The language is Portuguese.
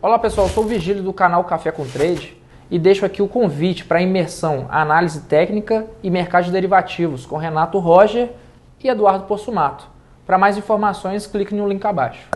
Olá pessoal, eu sou o Vigílio do canal Café com Trade e deixo aqui o convite para a imersão Análise Técnica e Mercado de Derivativos com Renato Roger e Eduardo Possumato. Para mais informações, clique no link abaixo.